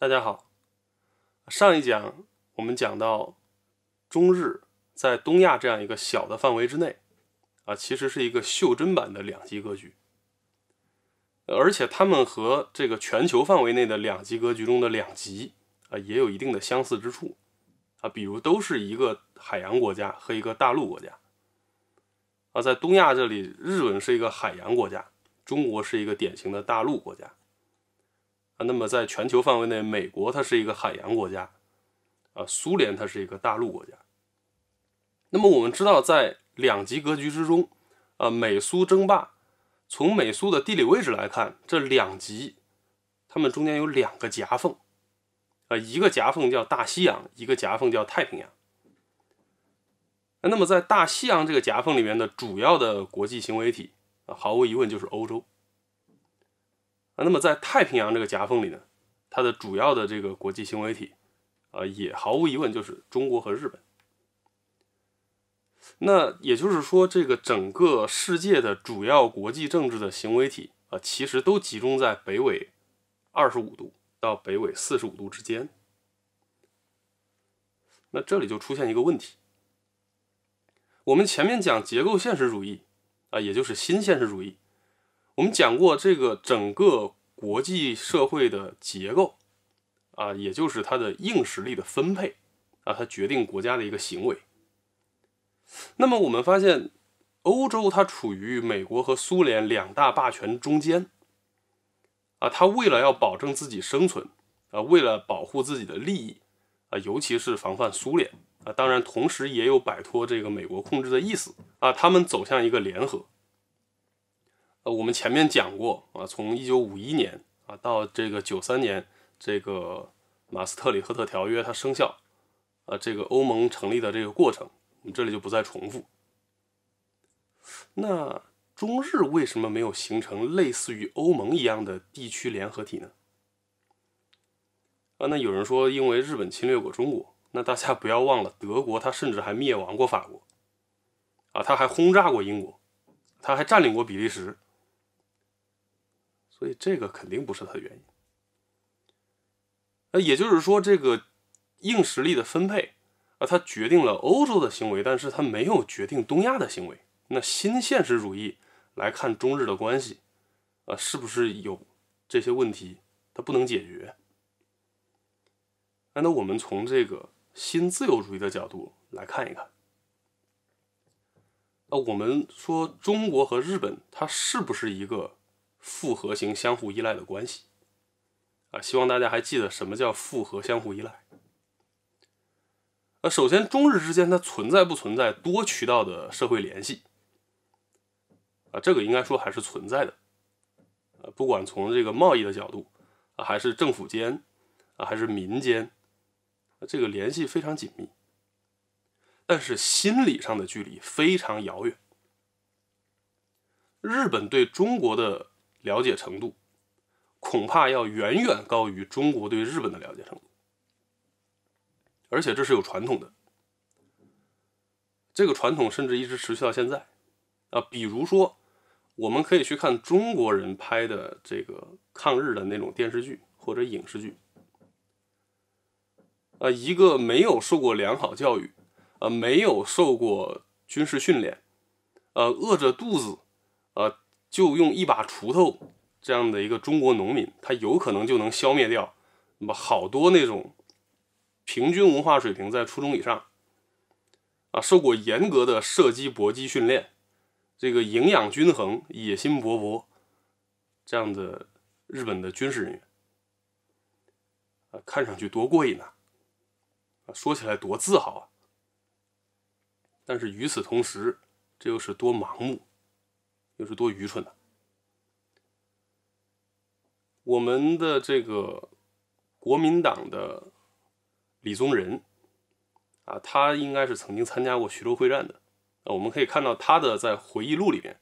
大家好，上一讲我们讲到，中日在东亚这样一个小的范围之内，啊，其实是一个袖珍版的两极格局，而且他们和这个全球范围内的两极格局中的两极啊，也有一定的相似之处，啊，比如都是一个海洋国家和一个大陆国家，啊，在东亚这里，日本是一个海洋国家，中国是一个典型的大陆国家。那么，在全球范围内，美国它是一个海洋国家，啊，苏联它是一个大陆国家。那么，我们知道，在两极格局之中，啊，美苏争霸，从美苏的地理位置来看，这两极，它们中间有两个夹缝，啊，一个夹缝叫大西洋，一个夹缝叫太平洋。那么，在大西洋这个夹缝里面的主要的国际行为体，啊，毫无疑问就是欧洲。那么在太平洋这个夹缝里呢，它的主要的这个国际行为体，呃，也毫无疑问就是中国和日本。那也就是说，这个整个世界的主要国际政治的行为体啊，其实都集中在北纬二十五度到北纬四十五度之间。那这里就出现一个问题，我们前面讲结构现实主义啊，也就是新现实主义。我们讲过，这个整个国际社会的结构啊，也就是它的硬实力的分配啊，它决定国家的一个行为。那么我们发现，欧洲它处于美国和苏联两大霸权中间啊，它为了要保证自己生存啊，为了保护自己的利益啊，尤其是防范苏联啊，当然同时也有摆脱这个美国控制的意思啊，他们走向一个联合。呃，我们前面讲过啊，从1951年啊到这个93年，这个《马斯特里赫特条约》它生效，啊，这个欧盟成立的这个过程，我们这里就不再重复。那中日为什么没有形成类似于欧盟一样的地区联合体呢？啊，那有人说因为日本侵略过中国，那大家不要忘了，德国它甚至还灭亡过法国，啊，它还轰炸过英国，它还占领过比利时。所以这个肯定不是它的原因，那也就是说，这个硬实力的分配啊，它决定了欧洲的行为，但是它没有决定东亚的行为。那新现实主义来看中日的关系啊，是不是有这些问题？它不能解决。那那我们从这个新自由主义的角度来看一看，那我们说中国和日本，它是不是一个？复合型相互依赖的关系啊，希望大家还记得什么叫复合相互依赖。啊，首先中日之间它存在不存在多渠道的社会联系啊，这个应该说还是存在的。呃，不管从这个贸易的角度啊，还是政府间啊，还是民间，这个联系非常紧密。但是心理上的距离非常遥远。日本对中国的。了解程度恐怕要远远高于中国对日本的了解程度，而且这是有传统的，这个传统甚至一直持续到现在啊。比如说，我们可以去看中国人拍的这个抗日的那种电视剧或者影视剧，呃，一个没有受过良好教育，呃，没有受过军事训练，呃，饿着肚子，呃。就用一把锄头，这样的一个中国农民，他有可能就能消灭掉，那么好多那种平均文化水平在初中以上，啊，受过严格的射击、搏击训练，这个营养均衡、野心勃勃，这样的日本的军事人员，啊，看上去多过瘾啊，啊，说起来多自豪啊，但是与此同时，这又是多盲目。又是多愚蠢的！我们的这个国民党的李宗仁啊，他应该是曾经参加过徐州会战的啊。我们可以看到他的在回忆录里面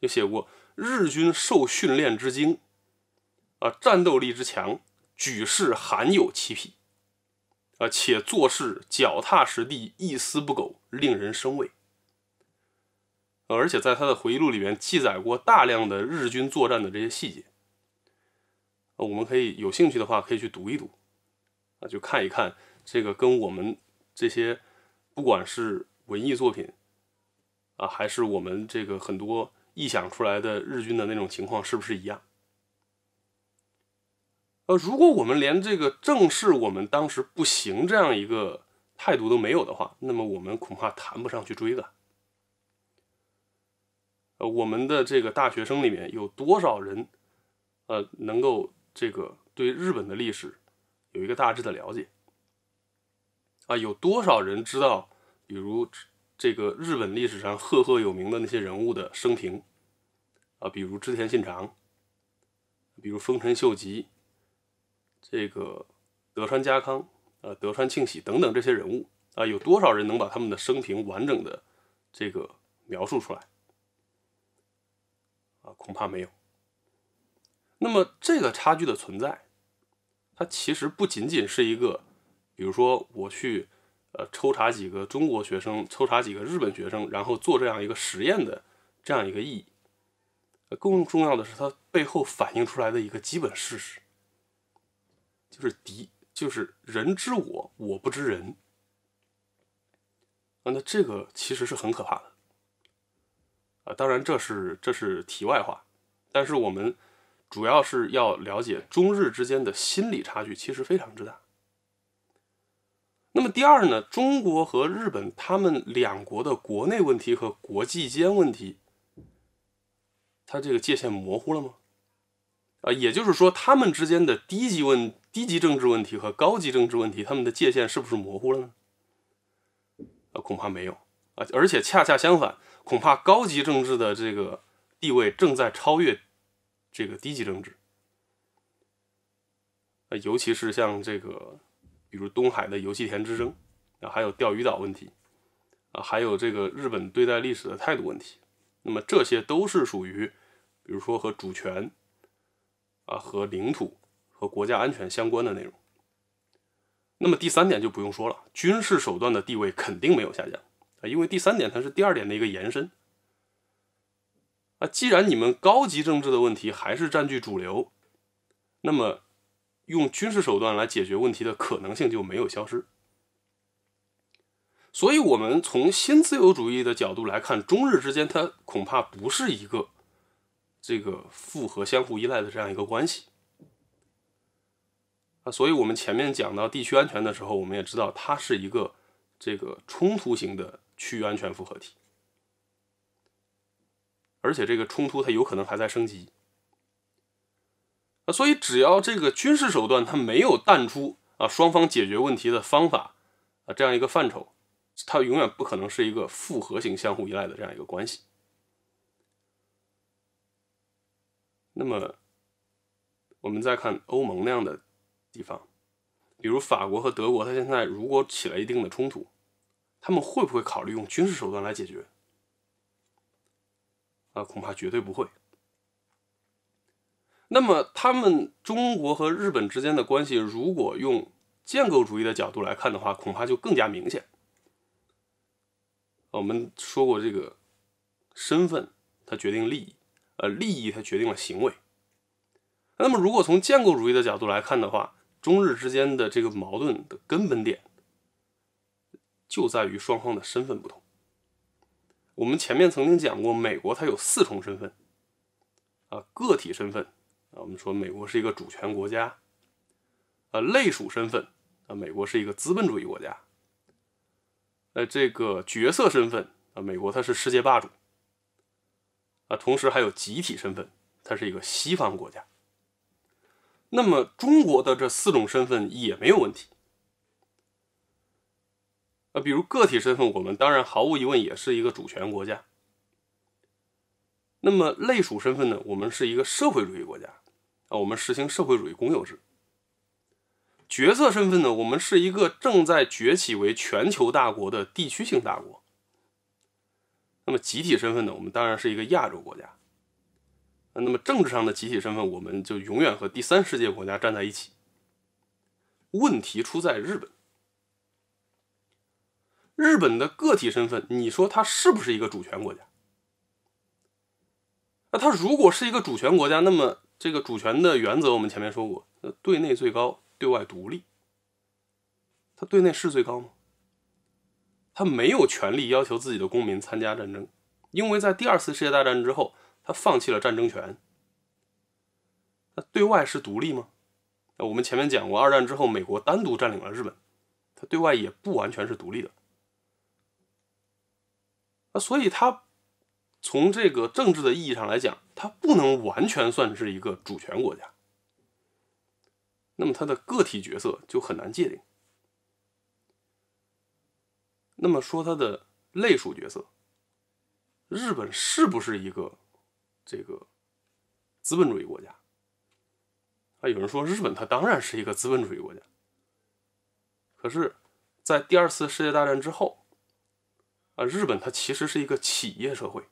就写过日军受训练之精啊，战斗力之强，举世罕有其匹啊，且做事脚踏实地，一丝不苟，令人生畏。而且在他的回忆录里面记载过大量的日军作战的这些细节，我们可以有兴趣的话可以去读一读，啊，就看一看这个跟我们这些不管是文艺作品，啊，还是我们这个很多臆想出来的日军的那种情况是不是一样？呃，如果我们连这个正视我们当时不行这样一个态度都没有的话，那么我们恐怕谈不上去追的。我们的这个大学生里面有多少人，呃，能够这个对日本的历史有一个大致的了解啊？有多少人知道，比如这个日本历史上赫赫有名的那些人物的生平啊？比如织田信长，比如丰臣秀吉，这个德川家康，呃，德川庆喜等等这些人物啊？有多少人能把他们的生平完整的这个描述出来？啊，恐怕没有。那么，这个差距的存在，它其实不仅仅是一个，比如说我去，呃，抽查几个中国学生，抽查几个日本学生，然后做这样一个实验的这样一个意义。更重要的是，它背后反映出来的一个基本事实，就是敌，就是人知我，我不知人。啊，那这个其实是很可怕的。啊，当然这是这是题外话，但是我们主要是要了解中日之间的心理差距其实非常之大。那么第二呢，中国和日本他们两国的国内问题和国际间问题，它这个界限模糊了吗？啊，也就是说他们之间的低级问低级政治问题和高级政治问题，他们的界限是不是模糊了呢？啊，恐怕没有。啊，而且恰恰相反，恐怕高级政治的这个地位正在超越这个低级政治。啊，尤其是像这个，比如东海的油气田之争啊，还有钓鱼岛问题啊，还有这个日本对待历史的态度问题。那么这些都是属于，比如说和主权、啊和领土和国家安全相关的内容。那么第三点就不用说了，军事手段的地位肯定没有下降。因为第三点它是第二点的一个延伸。啊，既然你们高级政治的问题还是占据主流，那么用军事手段来解决问题的可能性就没有消失。所以，我们从新自由主义的角度来看，中日之间它恐怕不是一个这个复合相互依赖的这样一个关系。啊，所以我们前面讲到地区安全的时候，我们也知道它是一个这个冲突型的。区域安全复合体，而且这个冲突它有可能还在升级，所以只要这个军事手段它没有淡出啊，双方解决问题的方法啊这样一个范畴，它永远不可能是一个复合型相互依赖的这样一个关系。那么，我们再看欧盟那样的地方，比如法国和德国，它现在如果起了一定的冲突。他们会不会考虑用军事手段来解决？啊，恐怕绝对不会。那么，他们中国和日本之间的关系，如果用建构主义的角度来看的话，恐怕就更加明显。我们说过，这个身份它决定利益，呃，利益它决定了行为。那么，如果从建构主义的角度来看的话，中日之间的这个矛盾的根本点。就在于双方的身份不同。我们前面曾经讲过，美国它有四重身份，啊，个体身份啊，我们说美国是一个主权国家，啊，类属身份啊，美国是一个资本主义国家，那这个角色身份啊，美国它是世界霸主，啊，同时还有集体身份，它是一个西方国家。那么中国的这四种身份也没有问题。呃，比如个体身份，我们当然毫无疑问也是一个主权国家。那么类属身份呢，我们是一个社会主义国家啊，我们实行社会主义公有制。角色身份呢，我们是一个正在崛起为全球大国的地区性大国。那么集体身份呢，我们当然是一个亚洲国家。那么政治上的集体身份，我们就永远和第三世界国家站在一起。问题出在日本。日本的个体身份，你说它是不是一个主权国家？那它如果是一个主权国家，那么这个主权的原则，我们前面说过，对内最高，对外独立。它对内是最高吗？它没有权利要求自己的公民参加战争，因为在第二次世界大战之后，它放弃了战争权。那对外是独立吗？那我们前面讲过，二战之后，美国单独占领了日本，它对外也不完全是独立的。那所以它从这个政治的意义上来讲，它不能完全算是一个主权国家。那么它的个体角色就很难界定。那么说它的类属角色，日本是不是一个这个资本主义国家？啊，有人说日本它当然是一个资本主义国家。可是，在第二次世界大战之后。啊，日本它其实是一个企业社会，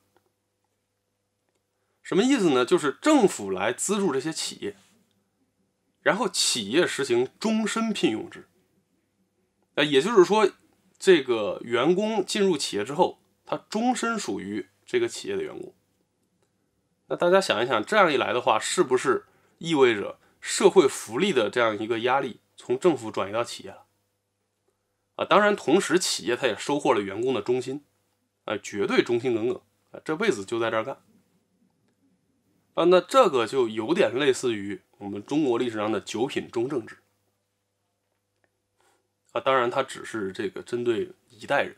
什么意思呢？就是政府来资助这些企业，然后企业实行终身聘用制。呃，也就是说，这个员工进入企业之后，他终身属于这个企业的员工。那大家想一想，这样一来的话，是不是意味着社会福利的这样一个压力从政府转移到企业了？啊，当然，同时企业它也收获了员工的忠心，啊，绝对忠心耿耿，啊，这辈子就在这儿干，啊，那这个就有点类似于我们中国历史上的九品中正制，啊，当然它只是这个针对一代人，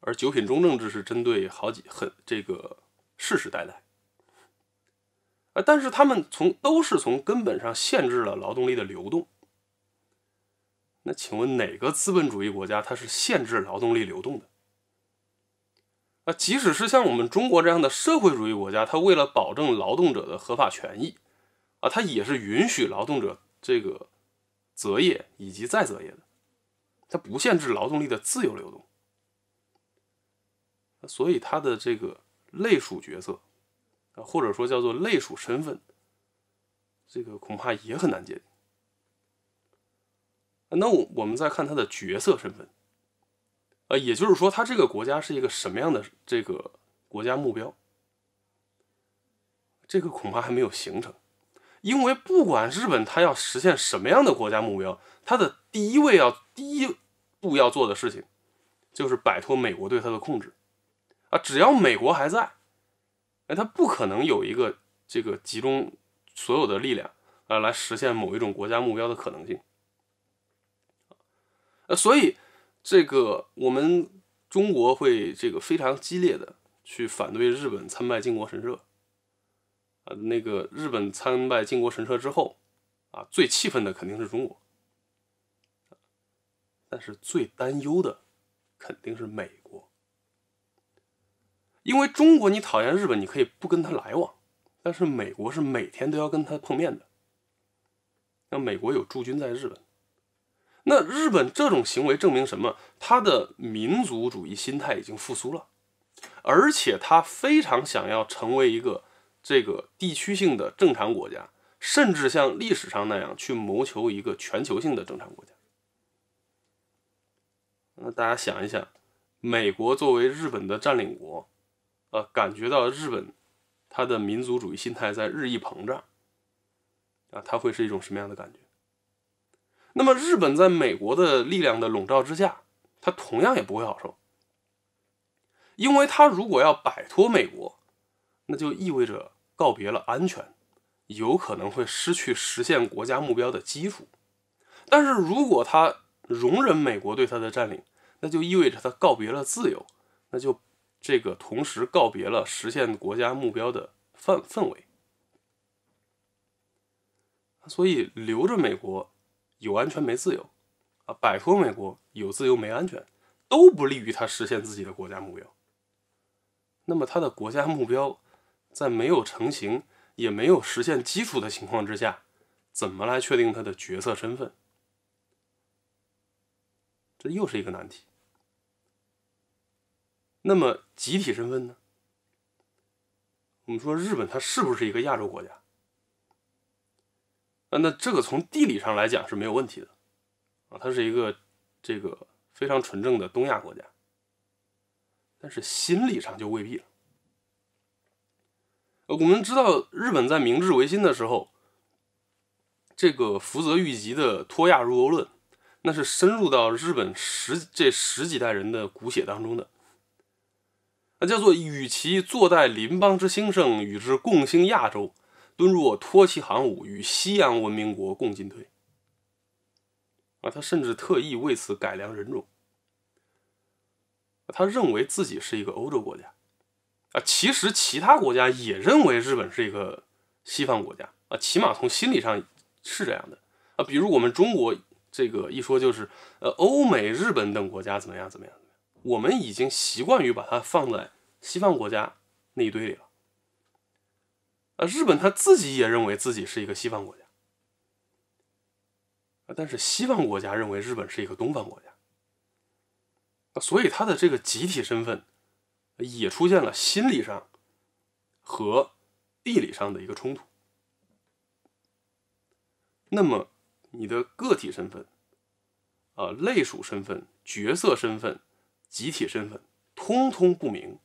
而九品中正制是针对好几很这个世世代代，啊，但是他们从都是从根本上限制了劳动力的流动。那请问哪个资本主义国家它是限制劳动力流动的？啊，即使是像我们中国这样的社会主义国家，它为了保证劳动者的合法权益，啊，它也是允许劳动者这个择业以及再择业的，它不限制劳动力的自由流动。所以它的这个类属角色，啊，或者说叫做类属身份，这个恐怕也很难界定。那我们再看他的角色身份，呃，也就是说，他这个国家是一个什么样的这个国家目标？这个恐怕还没有形成，因为不管日本他要实现什么样的国家目标，他的第一位要第一步要做的事情，就是摆脱美国对他的控制啊！只要美国还在，那他不可能有一个这个集中所有的力量啊来实现某一种国家目标的可能性。呃，所以这个我们中国会这个非常激烈的去反对日本参拜靖国神社。啊，那个日本参拜靖国神社之后，啊，最气愤的肯定是中国，但是最担忧的肯定是美国，因为中国你讨厌日本，你可以不跟他来往，但是美国是每天都要跟他碰面的，那美国有驻军在日本。那日本这种行为证明什么？他的民族主义心态已经复苏了，而且他非常想要成为一个这个地区性的正常国家，甚至像历史上那样去谋求一个全球性的正常国家。那大家想一想，美国作为日本的占领国，呃，感觉到日本他的民族主义心态在日益膨胀，啊，他会是一种什么样的感觉？那么，日本在美国的力量的笼罩之下，它同样也不会好受，因为它如果要摆脱美国，那就意味着告别了安全，有可能会失去实现国家目标的基础。但是如果它容忍美国对它的占领，那就意味着它告别了自由，那就这个同时告别了实现国家目标的范氛围。所以，留着美国。有安全没自由，啊，摆脱美国有自由没安全，都不利于他实现自己的国家目标。那么他的国家目标在没有成型、也没有实现基础的情况之下，怎么来确定他的角色身份？这又是一个难题。那么集体身份呢？我们说日本，它是不是一个亚洲国家？啊，那这个从地理上来讲是没有问题的，啊，它是一个这个非常纯正的东亚国家，但是心理上就未必了。我们知道日本在明治维新的时候，这个福泽谕吉的“脱亚入欧”论，那是深入到日本十这十几代人的骨血当中的，那叫做“与其坐待邻邦之兴盛，与之共兴亚洲”。敦若脱其航母与西洋文明国共进退。啊，他甚至特意为此改良人种。他认为自己是一个欧洲国家。啊，其实其他国家也认为日本是一个西方国家啊，起码从心理上是这样的啊。比如我们中国这个一说就是，呃，欧美、日本等国家怎么样怎么样，我们已经习惯于把它放在西方国家那一堆里了。啊，日本他自己也认为自己是一个西方国家，但是西方国家认为日本是一个东方国家，所以他的这个集体身份也出现了心理上和地理上的一个冲突。那么，你的个体身份、啊，类属身份、角色身份、集体身份，通通不明。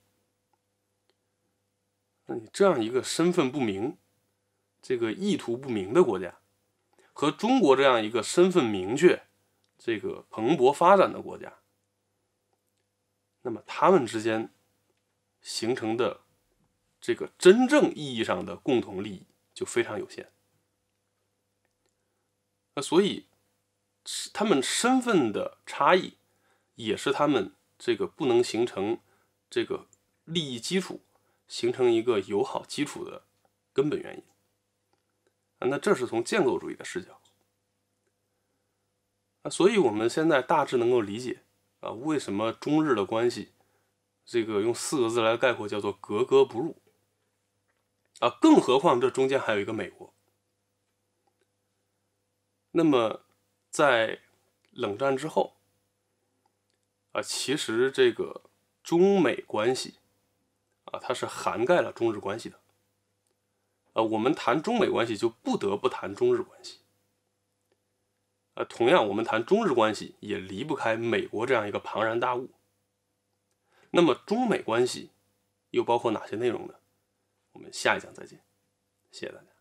那你这样一个身份不明、这个意图不明的国家，和中国这样一个身份明确、这个蓬勃发展的国家，那么他们之间形成的这个真正意义上的共同利益就非常有限。那所以，他们身份的差异也是他们这个不能形成这个利益基础。形成一个友好基础的根本原因，啊，那这是从建构主义的视角。所以，我们现在大致能够理解，啊，为什么中日的关系，这个用四个字来概括叫做格格不入，啊，更何况这中间还有一个美国。那么，在冷战之后，啊，其实这个中美关系。啊，它是涵盖了中日关系的。呃，我们谈中美关系就不得不谈中日关系。呃，同样我们谈中日关系也离不开美国这样一个庞然大物。那么中美关系又包括哪些内容呢？我们下一讲再见，谢谢大家。